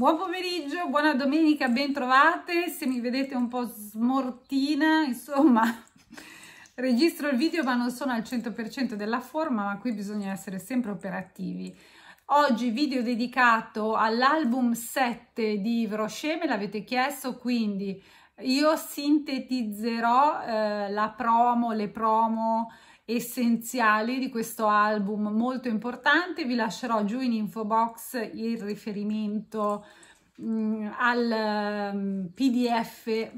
Buon pomeriggio, buona domenica, ben trovate. Se mi vedete un po' smortina, insomma, registro il video ma non sono al 100% della forma, ma qui bisogna essere sempre operativi. Oggi video dedicato all'album 7 di Vroché, me l'avete chiesto, quindi io sintetizzerò eh, la promo, le promo, essenziali di questo album molto importante. Vi lascerò giù in info box il riferimento mh, mm, al mh, mm, PDF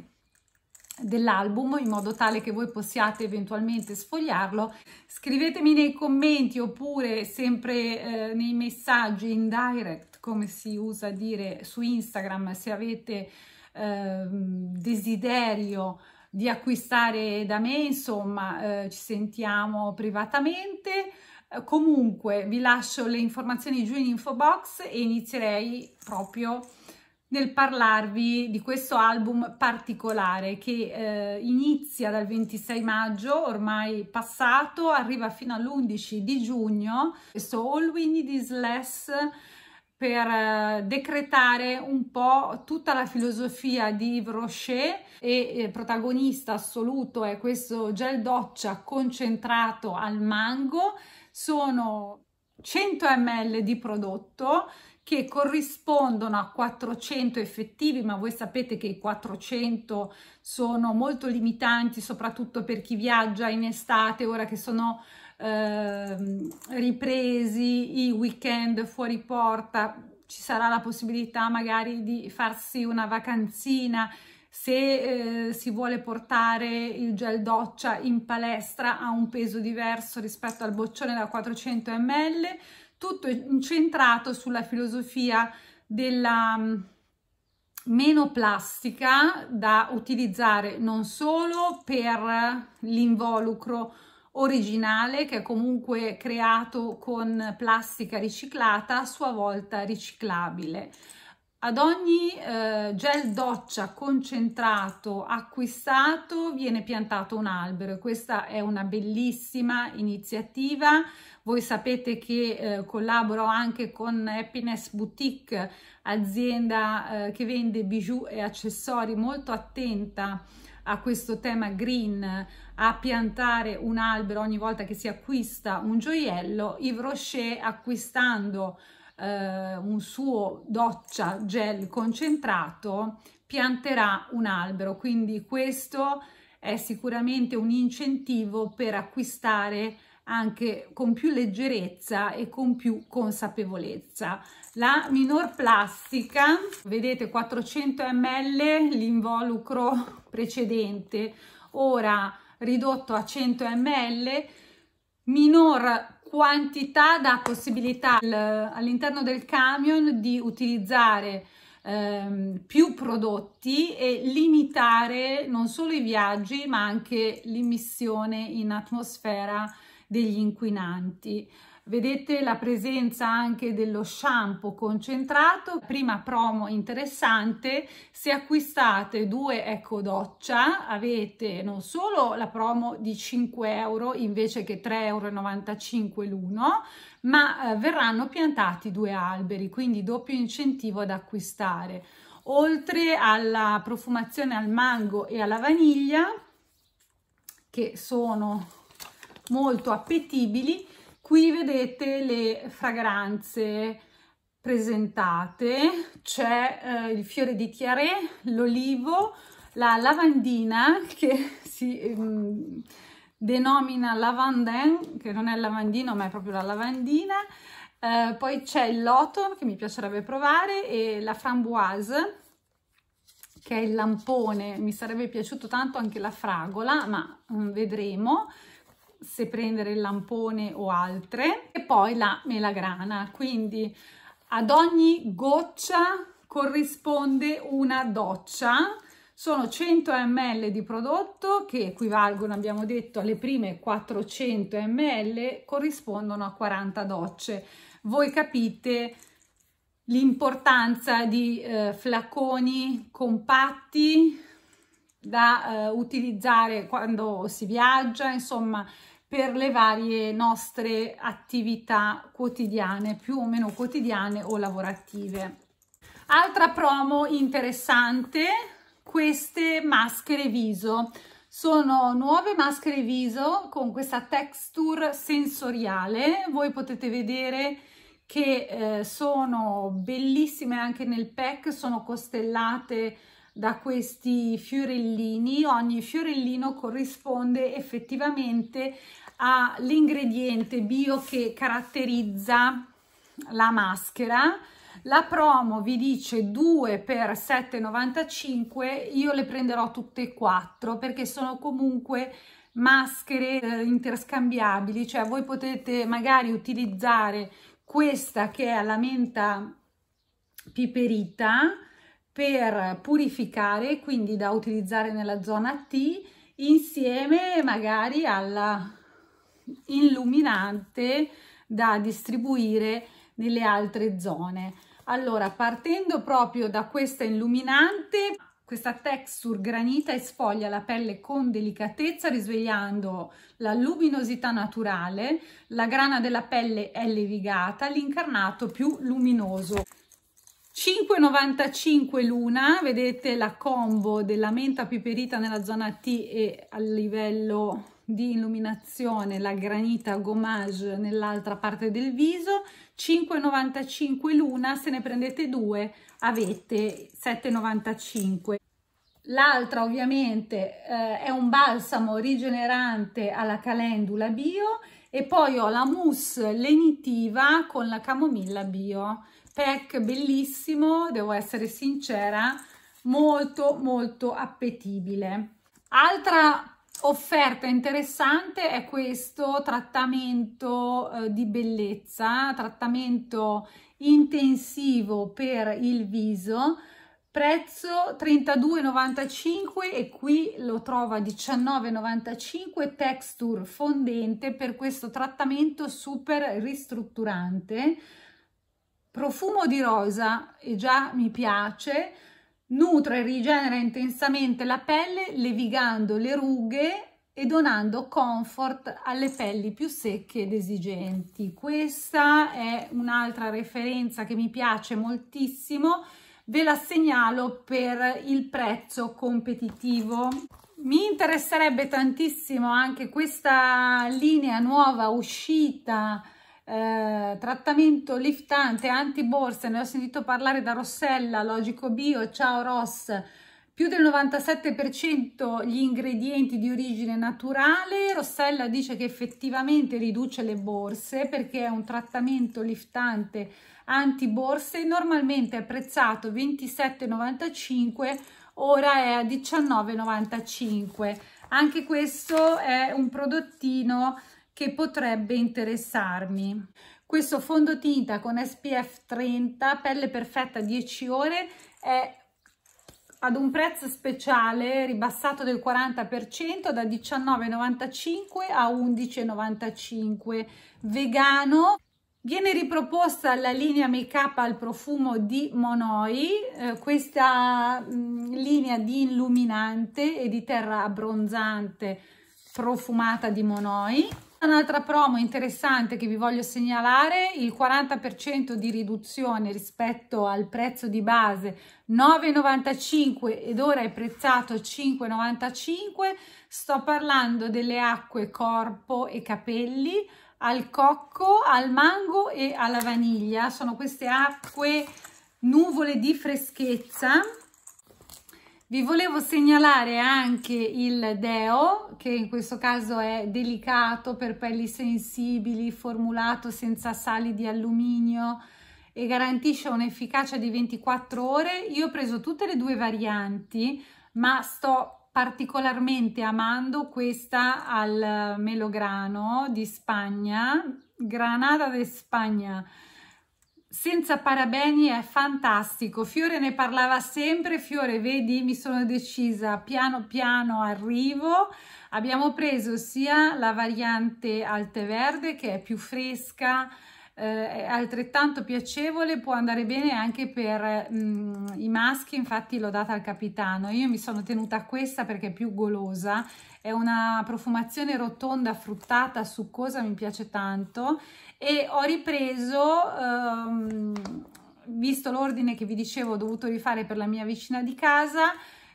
dell'album in modo tale che voi possiate eventualmente sfogliarlo scrivetemi nei commenti oppure sempre eh, nei messaggi in direct come si usa dire su instagram se avete eh, desiderio di acquistare da me, insomma eh, ci sentiamo privatamente. Eh, comunque vi lascio le informazioni giù in info box e inizierei proprio nel parlarvi di questo album particolare che eh, inizia dal 26 maggio, ormai passato, arriva fino all'11 di giugno. Questo All We Need Is Less per eh, decretare un po' tutta la filosofia di Yves Rocher e eh, protagonista assoluto è questo gel doccia concentrato al mango. Sono 100 ml di prodotto che corrispondono a 400 effettivi, ma voi sapete che i 400 sono molto limitanti, soprattutto per chi viaggia in estate, ora che sono Ehm, ripresi, i weekend fuori porta, ci sarà la possibilità magari di farsi una vacanzina, se eh, si vuole portare il gel doccia in palestra a un peso diverso rispetto al boccione da 400 ml, tutto incentrato sulla filosofia della mm, meno plastica da utilizzare non solo per l'involucro originale che è comunque creato con plastica riciclata, a sua volta riciclabile. Ad ogni eh, gel doccia concentrato acquistato viene piantato un albero questa è una bellissima iniziativa. Voi sapete che eh, collaboro anche con Happiness Boutique, azienda eh, che vende bijou e accessori molto attenta a questo tema green a piantare un albero ogni volta che si acquista un gioiello, Yves Rocher acquistando eh, un suo doccia gel concentrato pianterà un albero, quindi questo è sicuramente un incentivo per acquistare anche con più leggerezza e con più consapevolezza. La minor plastica, vedete 400 ml l'involucro precedente, ora ridotto a 100 ml, minor quantità dà possibilità all'interno del camion di utilizzare ehm, più prodotti e limitare non solo i viaggi ma anche l'emissione in atmosfera degli inquinanti. Vedete la presenza anche dello shampoo concentrato, prima promo interessante, se acquistate due ecco doccia avete non solo la promo di 5 euro invece che 3,95 euro l'uno, ma eh, verranno piantati due alberi, quindi doppio incentivo ad acquistare. Oltre alla profumazione al mango e alla vaniglia, che sono molto appetibili, Qui vedete le fragranze presentate, c'è eh, il fiore di tiare, l'olivo, la lavandina che si ehm, denomina lavandin, che non è lavandino ma è proprio la lavandina, eh, poi c'è il loto che mi piacerebbe provare e la framboise che è il lampone, mi sarebbe piaciuto tanto anche la fragola ma mm, vedremo se prendere il lampone o altre e poi la melagrana quindi ad ogni goccia corrisponde una doccia sono 100 ml di prodotto che equivalgono, abbiamo detto, alle prime 400 ml, corrispondono a 40 docce. Voi capite l'importanza di eh, flaconi compatti da eh, utilizzare quando si viaggia, insomma, per le varie nostre attività quotidiane, più o meno quotidiane o lavorative. Altra promo interessante, queste maschere viso. Sono nuove maschere viso con questa texture sensoriale. Voi potete vedere che eh, sono bellissime anche nel pack, sono costellate da questi fiorellini. Ogni fiorellino corrisponde effettivamente all'ingrediente bio che caratterizza la maschera. La promo vi dice 2 per 7,95, io le prenderò tutte e quattro perché sono comunque maschere eh, interscambiabili, cioè voi potete magari utilizzare questa che è la menta piperita per purificare, quindi da utilizzare nella zona T insieme magari all'illuminante da distribuire nelle altre zone. Allora, partendo proprio da questa illuminante, questa texture granita esfoglia la pelle con delicatezza risvegliando la luminosità naturale, la grana della pelle è levigata, l'incarnato più luminoso. 5,95 l'una, vedete la combo della menta piperita nella zona T e a livello di illuminazione la granita gommage nell'altra parte del viso, 5,95 l'una, se ne prendete due avete 7,95. L'altra ovviamente eh, è un balsamo rigenerante alla calendula bio e poi ho la mousse lenitiva con la camomilla bio pack bellissimo devo essere sincera molto molto appetibile altra offerta interessante è questo trattamento eh, di bellezza trattamento intensivo per il viso prezzo 32,95 e qui lo trova 19,95 texture fondente per questo trattamento super ristrutturante profumo di rosa e già mi piace nutre e rigenera intensamente la pelle levigando le rughe e donando comfort alle pelli più secche ed esigenti questa è un'altra referenza che mi piace moltissimo ve la segnalo per il prezzo competitivo mi interesserebbe tantissimo anche questa linea nuova uscita eh, trattamento liftante antiborse ne ho sentito parlare da Rossella Logico Bio ciao Ross più del 97% gli ingredienti di origine naturale Rossella dice che effettivamente riduce le borse perché è un trattamento liftante antiborse, normalmente è prezzato 27,95, ora è a 19,95. Anche questo è un prodottino che potrebbe interessarmi. Questo fondotinta con SPF 30, pelle perfetta 10 ore, è ad un prezzo speciale ribassato del 40% da 19,95 a 11,95 vegano Viene riproposta la linea Make Up al profumo di Monoi, eh, questa mh, mm, linea di illuminante e di terra abbronzante profumata di Monoi. Un'altra promo interessante che vi voglio segnalare, il 40% di riduzione rispetto al prezzo di base 9,95 ed ora è prezzato 5,95. Sto parlando delle acque corpo e capelli al cocco, al mango e alla vaniglia. Sono queste acque nuvole di freschezza. Vi volevo segnalare anche il Deo, che in questo caso è delicato per pelli sensibili, formulato senza sali di alluminio e garantisce un'efficacia di 24 ore. Io ho preso tutte le due varianti, ma sto particolarmente amando questa al melograno di Spagna, Granada de Spagna. Senza parabeni è fantastico, Fiore ne parlava sempre, Fiore vedi mi sono decisa, piano piano arrivo, abbiamo preso sia la variante alte verde che è più fresca, eh, è altrettanto piacevole, può andare bene anche per mh, mm, i maschi, infatti l'ho data al capitano. Io mi sono tenuta questa perché è più golosa, è una profumazione rotonda, fruttata, succosa, mi piace tanto e ho ripreso... Ehm, visto l'ordine che vi dicevo ho dovuto rifare per la mia vicina di casa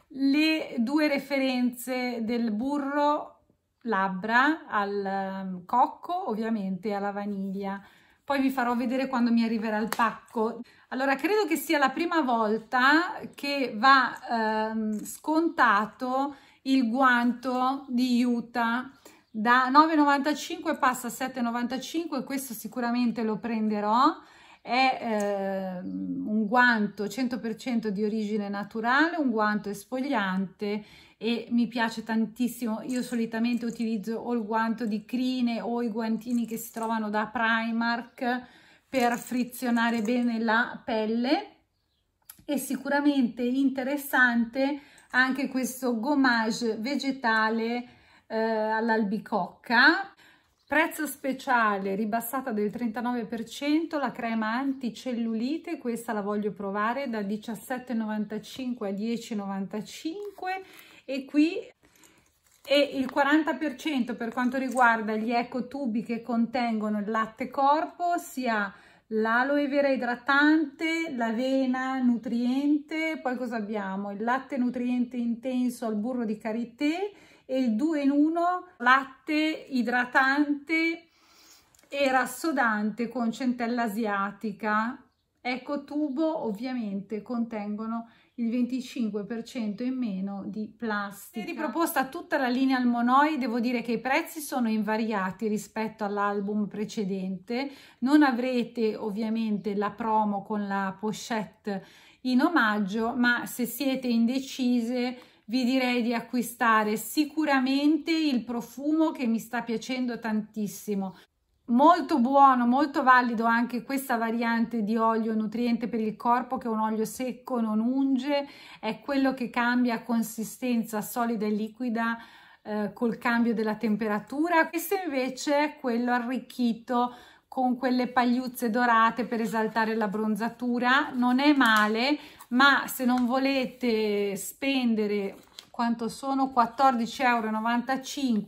le due referenze del burro labbra al ehm, cocco ovviamente alla vaniglia poi vi farò vedere quando mi arriverà il pacco. Allora, credo che sia la prima volta che va ehm, scontato il guanto di Utah da 9,95 passa a 7,95 questo sicuramente lo prenderò è eh, un guanto 100% di origine naturale un guanto espogliante e mi piace tantissimo. Io solitamente utilizzo o il guanto di crine o i guantini che si trovano da Primark per frizionare bene la pelle. È sicuramente interessante anche questo gommage vegetale eh, all'albicocca Prezzo speciale, ribassata del 39%, la crema anticellulite, questa la voglio provare da 17,95 a 10,95 e qui e il 40% per quanto riguarda gli ecotubi che contengono il latte corpo sia l'aloe vera idratante, l'avena nutriente, poi cosa abbiamo? Il latte nutriente intenso al burro di karité e il 2 in 1 latte idratante e rassodante con centella asiatica. Ecotubo ovviamente contengono il 25% in meno di plastica. Se riproposta tutta la linea al Almonoi, devo dire che i prezzi sono invariati rispetto all'album precedente. Non avrete ovviamente la promo con la pochette in omaggio, ma se siete indecise vi direi di acquistare sicuramente il profumo che mi sta piacendo tantissimo. Molto buono, molto valido anche questa variante di olio nutriente per il corpo che è un olio secco, non unge, è quello che cambia consistenza solida e liquida eh, col cambio della temperatura. Questo invece è quello arricchito con quelle pagliuzze dorate per esaltare la bronzatura, non è male, ma se non volete spendere quanto sono 14,95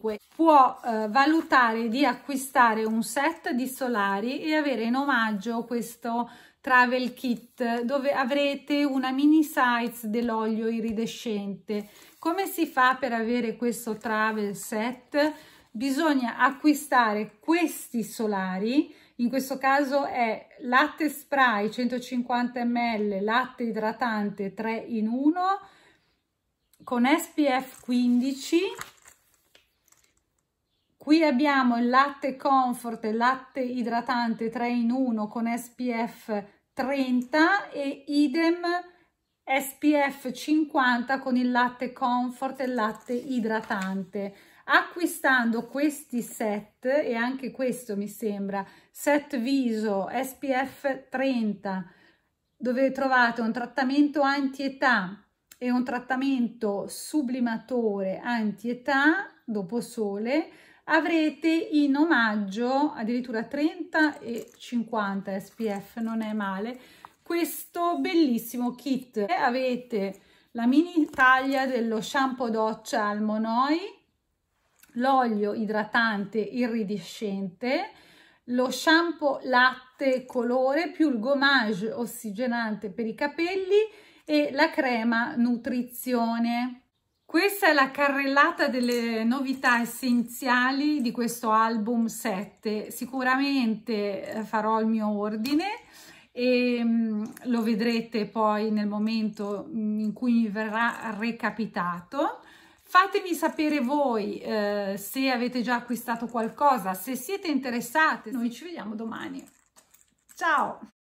euro, può eh, valutare di acquistare un set di solari e avere in omaggio questo travel kit dove avrete una mini size dell'olio iridescente. Come si fa per avere questo travel set? Bisogna acquistare questi solari in questo caso è latte spray 150 ml, latte idratante 3 in 1 con SPF 15 qui abbiamo il latte comfort e latte idratante 3 in 1 con SPF 30 e idem SPF 50 con il latte comfort e latte idratante acquistando questi set e anche questo mi sembra set viso SPF 30 dove trovate un trattamento anti età e un trattamento sublimatore anti-età dopo sole avrete in omaggio addirittura 30 e 50 SPF, non è male, questo bellissimo kit. Avete la mini taglia dello shampoo doccia al Monoi, l'olio idratante iridescente, lo shampoo latte colore più il gommage ossigenante per i capelli e la crema nutrizione. Questa è la carrellata delle novità essenziali di questo album 7. Sicuramente eh, farò il mio ordine e mm, lo vedrete poi nel momento mm, in cui mi verrà recapitato. Fatemi sapere voi eh, se avete già acquistato qualcosa, se siete interessate. Noi ci vediamo domani. Ciao!